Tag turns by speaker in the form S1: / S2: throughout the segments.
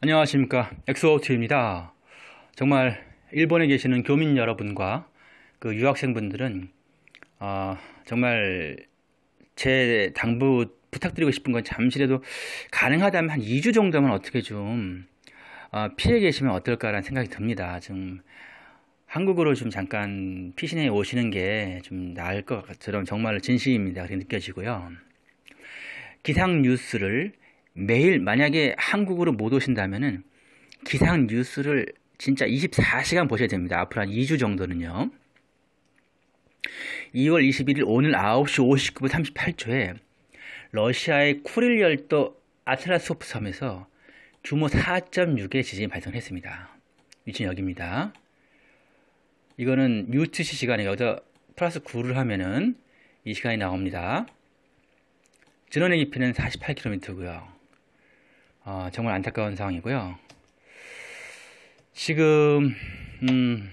S1: 안녕하십니까 엑소트입니다 정말 일본에 계시는 교민 여러분과 그 유학생분들은 아 정말 제 당부 부탁드리고 싶은 건 잠시라도 가능하다면 한 2주 정도면 어떻게 좀 어, 피해 계시면 어떨까라는 생각이 듭니다 지금 한국으로 좀 잠깐 피신해 오시는 게 좀 나을 것같아럼 정말 진심입니다 그렇게 느껴지고요 기상 뉴스를 매일 만약에 한국으로 못오신다면 기상 뉴스를 진짜 24시간 보셔야 됩니다. 앞으로 한 2주 정도는요. 2월 21일 오늘 9시 59분 38초에 러시아의 쿠릴 열도 아틀라스호프 섬에서 규모 4.6의 지진이 발생했습니다. 위치는 여기입니다. 이거는 UTC 시간에 여기 플러스 9를 하면은 이 시간이 나옵니다. 진원의 깊이는 48km고요. 어, 정말 안타까운 상황이고요. 지금 음,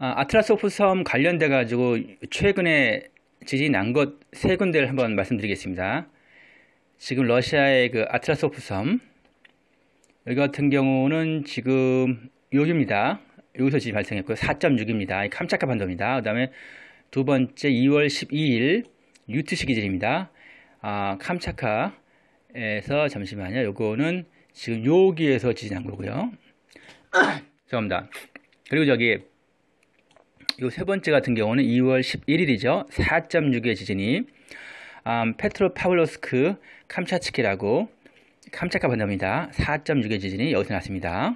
S1: 아, 틀라스오프섬 관련돼 가지고 최근에 지진이 난 것 세 군데를 한번 말씀드리겠습니다. 지금 러시아의 그아틀라스오프섬 여기 같은 경우는 지금 여기입니다. 여기서 지진 발생했고요. 4.6입니다. 캄차카 반도입니다. 그 다음에 두 번째 2월 12일 유트시 기질입니다. 아, 캄차카 에서 잠시만요. 요거는 지금 여기에서 지진한 거고요. 죄송합니다. 그리고 저기 요 세 번째 같은 경우는 2월 11일이죠. 4.6의 지진이 음, 페트로파블로스크 캄차츠키라고 캄차카 반도입니다. 4.6의 지진이 여기서 났습니다.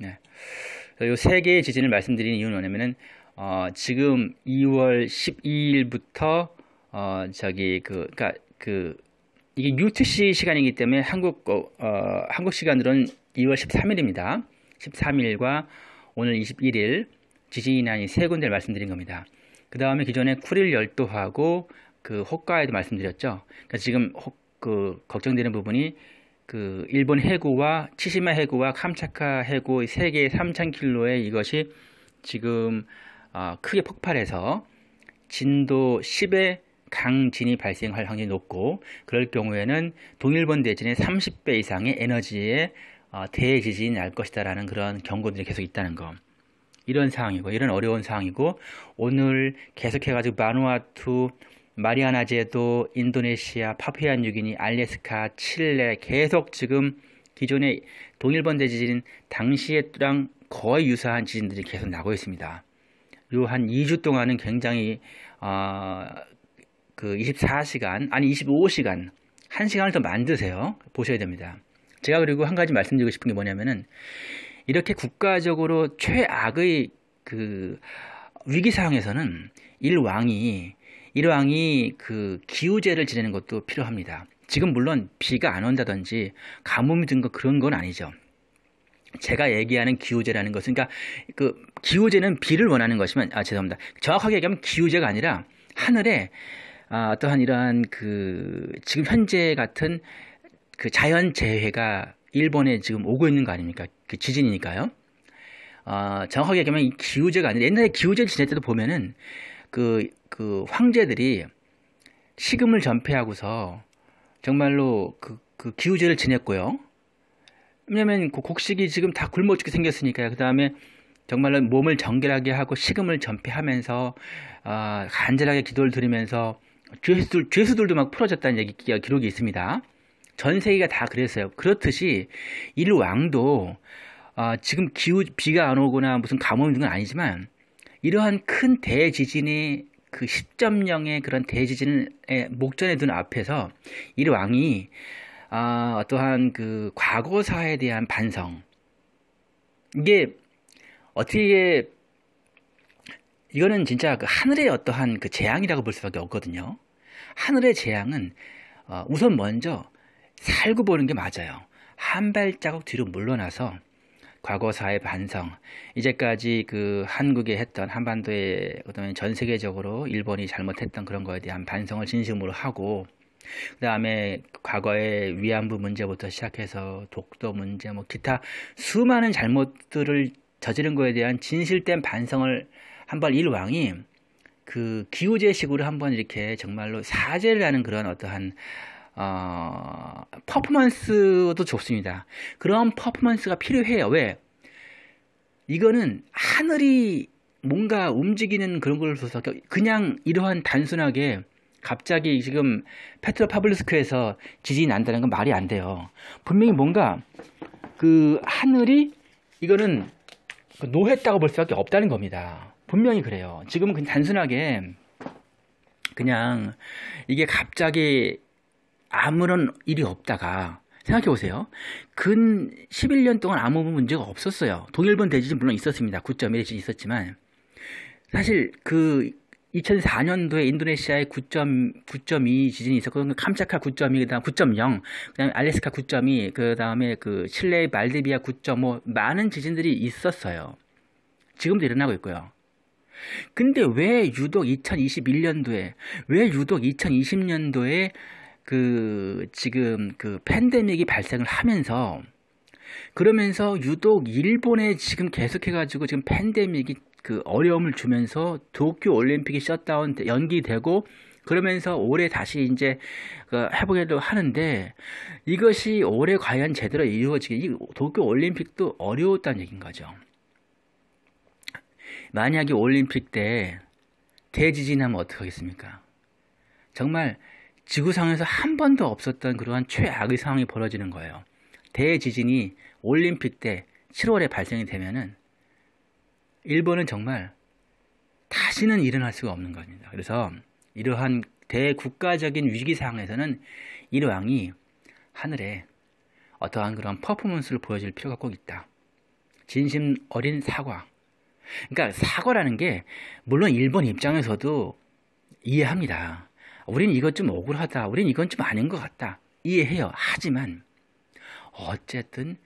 S1: 네. 요세 개의 지진을 말씀드리는 이유는 뭐냐면은 어, 지금 2월 12일부터 어, 저기 그 그러니까 그 이게 UTC 시간이기 때문에 한국 어, 어 한국 시간으로는 2월 13일입니다. 13일과 오늘 21일 지진이 난이 세 군데를 말씀드린 겁니다. 그 다음에 기존에 쿠릴 열도하고 그호카이도 말씀드렸죠. 그러니까 지금 호, 그 걱정되는 부분이 그 일본 해구와 치시마 해구와 캄차카 해구 세 개의 3,000킬로의 이것이 지금 어, 크게 폭발해서 진도 1 0의 강진이 발생할 확률이 높고 그럴 경우에는 동일본 대진의 30배 이상의 에너지의 어, 대지진이 날 것이다라는 그런 경고들이 계속 있다는 거. 이런 상황이고 이런 어려운 상황이고 오늘 계속해가지고 마누아투 마리아나 제도, 인도네시아, 파피안유기니 알래스카, 칠레 계속 지금 기존의 동일본 대지진 당시에랑 거의 유사한 지진들이 계속 나고 있습니다. 요 한 2주 동안은 굉장히 어, 그 24시간 아니 25시간 1시간을 더 만드세요. 보셔야 됩니다. 제가 그리고 한 가지 말씀드리고 싶은 게 뭐냐면은 이렇게 국가적으로 최악의 그 위기 상황에서는 일왕이 일왕이 그 기우제를 지내는 것도 필요합니다. 지금 물론 비가 안 온다든지 가뭄이 든 거 그런 건 아니죠. 제가 얘기하는 기후제라는 것은 그러니까 그 기후제는 비를 원하는 것이면 아 죄송합니다. 정확하게 얘기하면 기후제가 아니라 하늘에 아, 어떠한 이러한 그 지금 현재 같은 그 자연 재해가 일본에 지금 오고 있는 거 아닙니까? 그 지진이니까요. 어, 정확하게 얘기하면 기우제가 아니라 옛날에 기우제를 지낼 때도 보면은 그, 그 황제들이 식음을 전폐하고서 정말로 그, 그 기우제를 지냈고요. 왜냐면 그 곡식이 지금 다 굶어 죽게 생겼으니까요. 그 다음에 정말로 몸을 정결하게 하고 식음을 전폐하면서 어, 간절하게 기도를 드리면서 죄수들, 죄수들도 막 풀어졌다는 얘기, 기록이 있습니다. 전 세계가 다 그랬어요. 그렇듯이 일 왕도 어, 지금 기후 비가 안 오거나 무슨 가뭄 있는 건 아니지만 이러한 큰 대지진이 그 10.0의 그런 대지진의 목전에 둔 앞에서 일 왕이 아, 어, 떠한그 과거사에 대한 반성 이게 어떻게 이거는 진짜 그 하늘의 어떠한 그 재앙이라고 볼 수밖에 없거든요. 하늘의 재앙은 어, 우선 먼저 살고 보는 게 맞아요. 한 발자국 뒤로 물러나서 과거사의 반성, 이제까지 그 한국에 했던 한반도에 어떤 전 세계적으로 일본이 잘못했던 그런 거에 대한 반성을 진심으로 하고 그다음에 과거의 위안부 문제부터 시작해서 독도 문제 뭐 기타 수많은 잘못들을 저지른 거에 대한 진실된 반성을 한번 일왕이 그 기호제식으로 한번 이렇게 정말로 사제를 하는 그런 어떠한 어, 퍼포먼스도 좋습니다. 그런 퍼포먼스가 필요해요. 왜? 이거는 하늘이 뭔가 움직이는 그런 걸 줘서 그냥 이러한 단순하게 갑자기 지금 페트로파블루스크에서 지진이 난다는 건 말이 안 돼요. 분명히 뭔가 그 하늘이 이거는 노했다고 볼 수밖에 없다는 겁니다. 분명히 그래요. 지금은 그냥 단순하게 그냥 이게 갑자기 아무런 일이 없다가 생각해 보세요. 근 11년 동안 아무 문제가 없었어요. 동일본 대지진 물론 있었습니다. 9.1 대지진 있었지만 사실 그 2004년도에 인도네시아에 9 2 지진이 있었거든요. 캄차카 9.2, 그다음 9.0, 그다음에 알래스카 9.2, 그다음에 그 칠레 말디비아 9.5 뭐 많은 지진들이 있었어요. 지금도 일어나고 있고요. 근데 왜 유독 2021년도에 왜 유독 2020년도에 그 지금 그 팬데믹이 발생을 하면서 그러면서 유독 일본에 지금 계속해 가지고 지금 팬데믹이 그 어려움을 주면서 도쿄 올림픽이 셧다운 연기되고 그러면서 올해 다시 이제 그 해보기도 하는데 이것이 올해 과연 제대로 이루어지게 이 도쿄 올림픽도 어려웠다는 얘기인 거죠. 만약에 올림픽 때 대지진하면 어떡하겠습니까? 정말 지구상에서 한 번도 없었던 그러한 최악의 상황이 벌어지는 거예요. 대지진이 올림픽 때 7월에 발생이 되면은 일본은 정말 다시는 일어날 수가 없는 겁니다. 그래서 이러한 대국가적인 위기 상황에서는 일왕이 하늘에 어떠한 그런 퍼포먼스를 보여줄 필요가 꼭 있다. 진심 어린 사과, 그러니까 사과라는 게 물론 일본 입장에서도 이해합니다. 우린 이것 좀 억울하다. 우린 이건 좀 아닌 것 같다. 이해해요. 하지만 어쨌든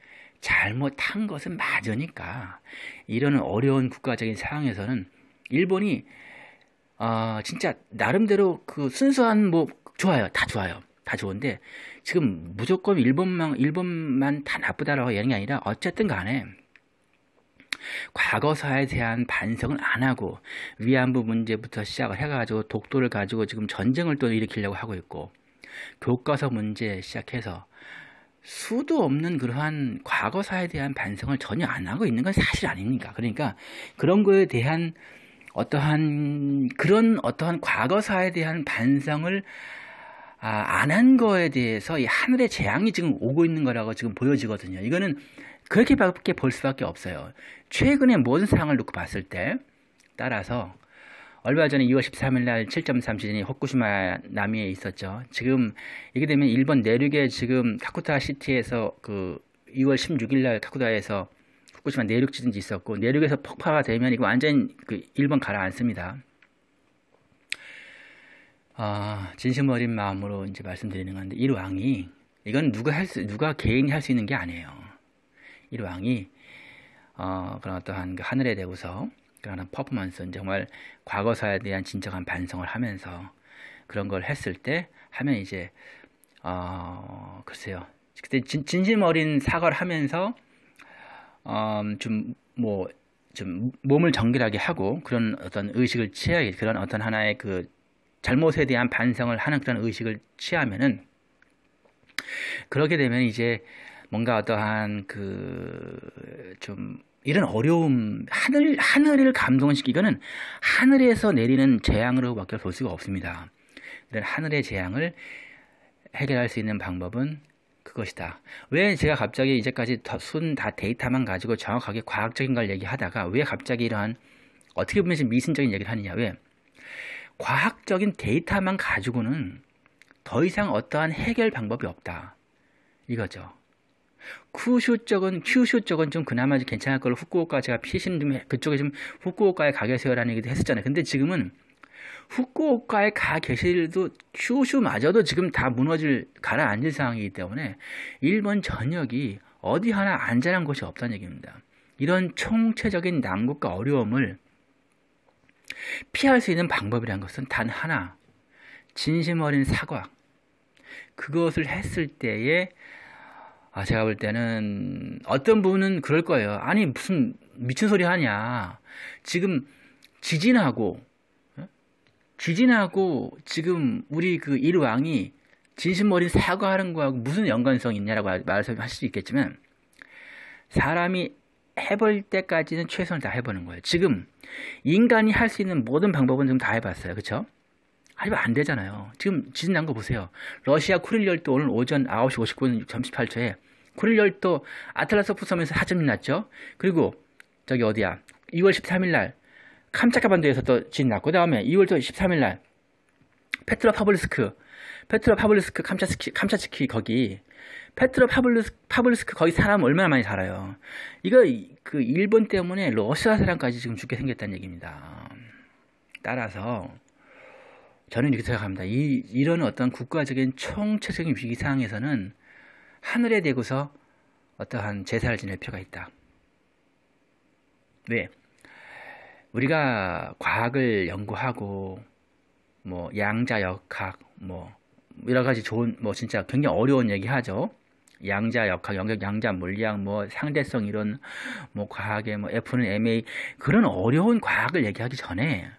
S1: 잘못한 것은 맞으니까 이런 어려운 국가적인 상황에서는 일본이 아 어, 진짜 나름대로 그 순수한 뭐 좋아요. 다 좋아요. 다 좋은데 지금 무조건 일본만 일본만 다 나쁘다라고 얘기하는 게 아니라 어쨌든 간에 과거사에 대한 반성을 안 하고 위안부 문제부터 시작을 해가지고 독도를 가지고 지금 전쟁을 또 일으키려고 하고 있고 교과서 문제 시작해서 수도 없는 그러한 과거사에 대한 반성을 전혀 안 하고 있는 건 사실 아닙니까? 그러니까 그런 거에 대한 어떠한 그런 어떠한 과거사에 대한 반성을 아, 안한 거에 대해서 이 하늘의 재앙이 지금 오고 있는 거라고 지금 보여지거든요. 이거는 그렇게밖에 볼 수밖에 없어요. 최근에 모든 상황을 놓고 봤을 때 따라서 얼마 전에 2월 13일 날 7.3 지진이 호쿠시마 남해에 있었죠. 지금 이게 되면 일본 내륙에 지금 카쿠타 시티에서 그 2월 16일 날 카쿠타에서 후쿠시마 내륙 지진이 있었고 내륙에서 폭파가 되면 이거 완전 그 일본 가라앉습니다. 아, 진심 어린 마음으로 이제 말씀드리는 건데 이 왕이 이건 누가 할 수, 누가 개인이 할 수 있는 게 아니에요. 일왕이 어, 그런 어떠한 그 하늘에 대고서 그런 퍼포먼스 정말 과거사에 대한 진정한 반성을 하면서 그런 걸 했을 때 하면 이제 어 글쎄요 그때 진, 진심 어린 사과를 하면서 어좀뭐좀 뭐, 좀 몸을 정결하게 하고 그런 어떤 의식을 취해야 그런 어떤 하나의 그 잘못에 대한 반성을 하는 그런 의식을 취하면은 그렇게 되면 이제 뭔가 어떠한 그 좀 이런 어려움 하늘 하늘을 감동시키거는 하늘에서 내리는 재앙으로밖에 볼 수가 없습니다. 이런 하늘의 재앙을 해결할 수 있는 방법은 그것이다. 왜 제가 갑자기 이제까지 순다 데이터만 가지고 정확하게 과학적인 걸 얘기하다가 왜 갑자기 이러한 어떻게 보면 지금 미신적인 얘기를 하느냐. 왜 과학적인 데이터만 가지고는 더 이상 어떠한 해결 방법이 없다. 이거죠. 쿠슈 쪽은 큐슈 쪽은 좀 그나마 좀 괜찮을 걸로 후쿠오카 제가 피신 좀 그쪽에 좀 후쿠오카에 가 계세요라는 얘기도 했었잖아요. 근데 지금은 후쿠오카에 가 계실도 큐슈마저도 지금 다 무너질 가라앉을 상황이기 때문에 일본 전역이 어디 하나 안전한 곳이 없다는 얘기입니다. 이런 총체적인 난국과 어려움을 피할 수 있는 방법이라는 것은 단 하나 진심 어린 사과 그것을 했을 때에 아, 제가 볼 때는 어떤 분은 그럴 거예요. 아니, 무슨 미친 소리 하냐. 지금 지진하고, 어? 지진하고 지금 우리 그 일왕이 진심 어린 사과하는 거하고 무슨 연관성이 있냐라고 말씀하실 수 있겠지만, 사람이 해볼 때까지는 최선을 다 해보는 거예요. 지금 인간이 할 수 있는 모든 방법은 좀 다 해봤어요. 그렇죠? 아니면 안 되잖아요. 지금 지진 난 거 보세요. 러시아 쿠릴 열도 오늘 오전 9시 59분 38초에 쿠릴 열도 아틀라스 푸섬에서 하점이 났죠. 그리고 저기 어디야? 2월 13일 날 캄차카 반도에서 또 지진 났고 그다음에 2월 13일 날 페트로 파블리스크 페트로 파블리스크 캄차스키 캄차츠키 거기 페트로 파블리스, 파블리스크 거기 사람 얼마나 많이 살아요. 이거 그 일본 때문에 러시아 사람까지 지금 죽게 생겼다는 얘기입니다. 따라서 저는 이렇게 생각합니다. 이, 이런 어떤 국가적인 총체적인 위기 상황에서는 하늘에 대고서 어떠한 제사를 지낼 필요가 있다. 왜? 우리가 과학을 연구하고 뭐 양자역학 뭐 여러 가지 좋은 뭐 진짜 굉장히 어려운 얘기 하죠. 양자 역학, 영역 양자 물리학, 뭐 상대성 이런 뭐 과학의 뭐 F는 MA 그런 어려운 과학을 얘기하기 전에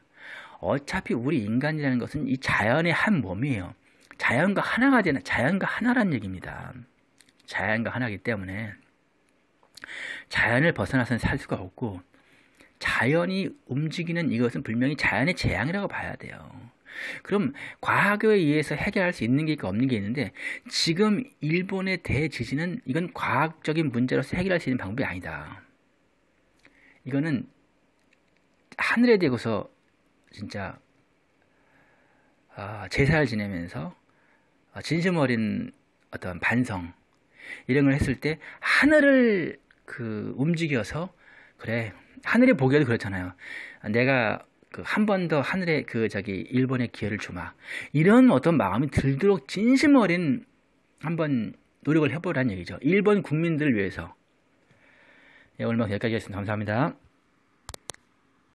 S1: 어차피 우리 인간이라는 것은 이 자연의 한 몸이에요. 자연과 하나가 되는 자연과 하나란 얘기입니다. 자연과 하나이기 때문에 자연을 벗어나서는 살 수가 없고 자연이 움직이는 이것은 분명히 자연의 재앙이라고 봐야 돼요. 그럼 과학에 의해서 해결할 수 있는 게 있고 없는 게 있는데 지금 일본의 대지진은 이건 과학적인 문제로서 해결할 수 있는 방법이 아니다. 이거는 하늘에 대고서 진짜 아, 제사를 지내면서 아, 진심 어린 어떤 반성 이런 걸 했을 때 하늘을 그 움직여서 그래 하늘의 보기에도 그렇잖아요. 내가 그한번 더하늘에그저기 일본의 기회를 주마 이런 어떤 마음이 들도록 진심 어린 한번 노력을 해보라는 얘기죠. 일본 국민들을 위해서. 예, 오늘 방 뭐 여기까지 했습니다. 감사합니다.